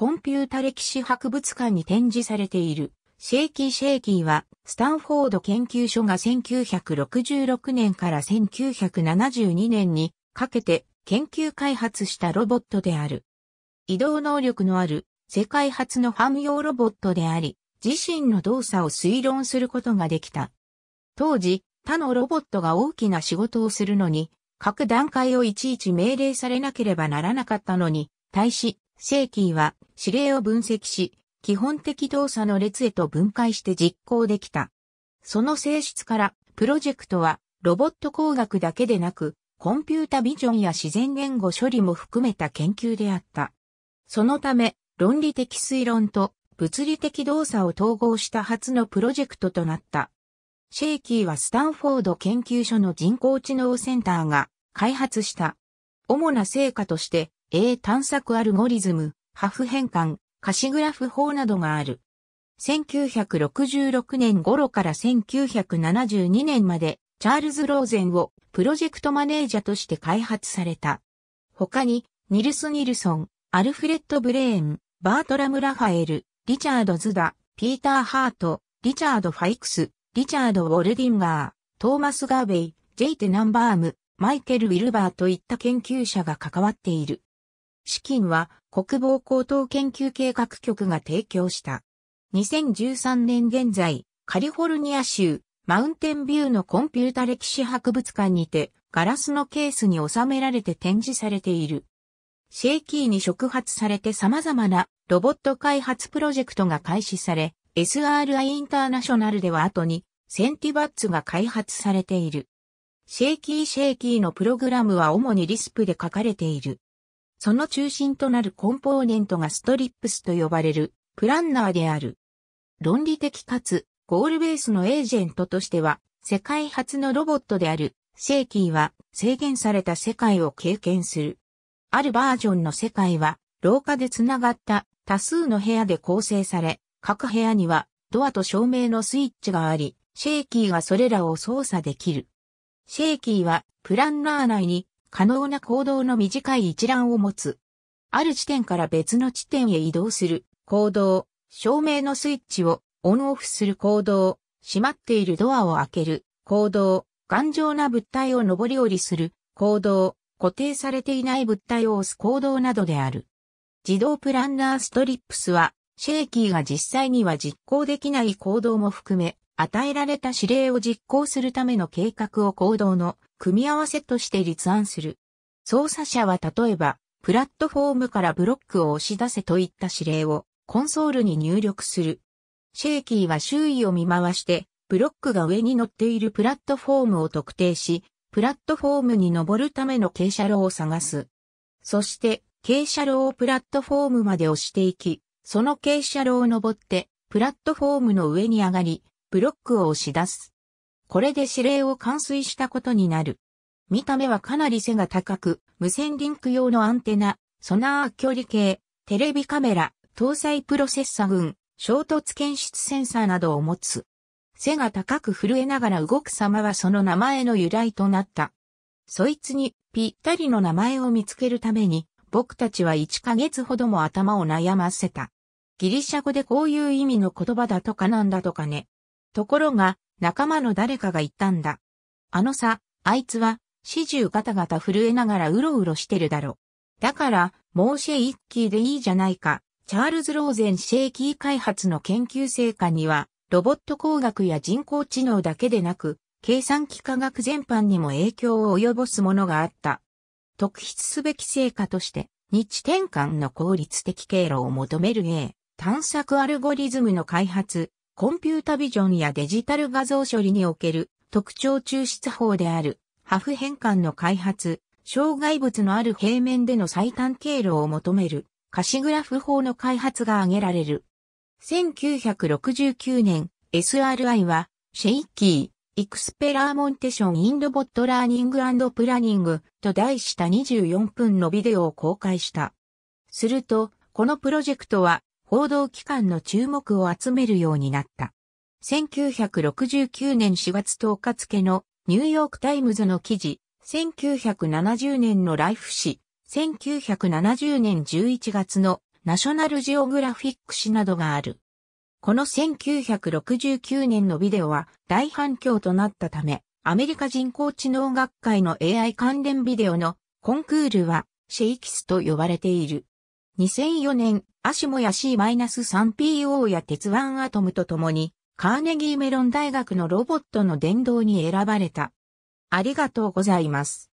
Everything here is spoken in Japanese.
コンピュータ歴史博物館に展示されている。シェイキーシェイキーは、スタンフォード研究所が1966年から1972年にかけて研究開発したロボットである。移動能力のある世界初のファ用ロボットであり、自身の動作を推論することができた。当時、他のロボットが大きな仕事をするのに、各段階をいちいち命令されなければならなかったのに、対し、シェイキーは指令を分析し、基本的動作の列へと分解して実行できた。その性質から、プロジェクトはロボット工学だけでなく、コンピュータビジョンや自然言語処理も含めた研究であった。そのため、論理的推論と物理的動作を統合した初のプロジェクトとなった。シェイキーはスタンフォード研究所の人工知能センターが開発した。主な成果として、A 探索アルゴリズム、ハフ変換、カシグラフ法などがある。1966年頃から1972年まで、チャールズ・ローゼンをプロジェクトマネージャーとして開発された。他に、ニルス・ニルソン、アルフレッド・ブレーン、バートラム・ラファエル、リチャード・ズダ、ピーター・ハート、リチャード・ファイクス、リチャード・ウォルディンガー、トーマス・ガーベイ、ジェイテ・ナンバーム、マイケル・ウィルバーといった研究者が関わっている。資金は国防高等研究計画局が提供した。2013年現在、カリフォルニア州、マウンテンビューのコンピュータ歴史博物館にて、ガラスのケースに収められて展示されている。シェイキーに触発されて様々なロボット開発プロジェクトが開始され、SRI インターナショナルでは後にセンティバッツが開発されている。シェイキーシェイキーのプログラムは主にリスプで書かれている。その中心となるコンポーネントがストリップスと呼ばれるプランナーである。論理的かつゴールベースのエージェントとしては世界初のロボットであるェイキーは制限された世界を経験する。あるバージョンの世界は廊下で繋がった多数の部屋で構成され、各部屋にはドアと照明のスイッチがあり、シェイキーがそれらを操作できる。シェイキーはプランナー内に可能な行動の短い一覧を持つ。ある地点から別の地点へ移動する行動、照明のスイッチをオンオフする行動、閉まっているドアを開ける行動、頑丈な物体を上り下りする行動、固定されていない物体を押す行動などである。自動プランナーストリップスは、シェイキーが実際には実行できない行動も含め、与えられた指令を実行するための計画を行動の組み合わせとして立案する。操作者は例えば、プラットフォームからブロックを押し出せといった指令をコンソールに入力する。シェイキーは周囲を見回して、ブロックが上に乗っているプラットフォームを特定し、プラットフォームに登るための傾斜路を探す。そして、傾斜路をプラットフォームまで押していき、その傾斜路を登って、プラットフォームの上に上がり、ブロックを押し出す。これで指令を完遂したことになる。見た目はかなり背が高く、無線リンク用のアンテナ、ソナー距離計、テレビカメラ、搭載プロセッサ群、衝突検出センサーなどを持つ。背が高く震えながら動く様はその名前の由来となった。そいつにぴったりの名前を見つけるために、僕たちは1ヶ月ほども頭を悩ませた。ギリシャ語でこういう意味の言葉だとかなんだとかね。ところが、仲間の誰かが言ったんだ。あのさ、あいつは、始終ガタガタ震えながらうろうろしてるだろ。だから、モーシェイッキーでいいじゃないか。チャールズ・ローゼン・シェイキー開発の研究成果には、ロボット工学や人工知能だけでなく、計算機科学全般にも影響を及ぼすものがあった。特筆すべき成果として、日転換の効率的経路を求める A、探索アルゴリズムの開発、コンピュータビジョンやデジタル画像処理における特徴抽出法である、ハフ変換の開発、障害物のある平面での最短経路を求める、可視グラフ法の開発が挙げられる。1969年、SRI は、シェイキー、エクスペラーモンテションインロボットラーニングプラニングと題した24分のビデオを公開した。すると、このプロジェクトは報道機関の注目を集めるようになった。1969年4月10日付のニューヨークタイムズの記事、1970年のライフ誌、1970年11月のナショナルジオグラフィック誌などがある。この1969年のビデオは大反響となったため、アメリカ人工知能学会の AI 関連ビデオのコンクールはシェイキスと呼ばれている。2004年、アシモや C-3PO や鉄腕アトムと共に、カーネギーメロン大学のロボットの殿堂に選ばれた。ありがとうございます。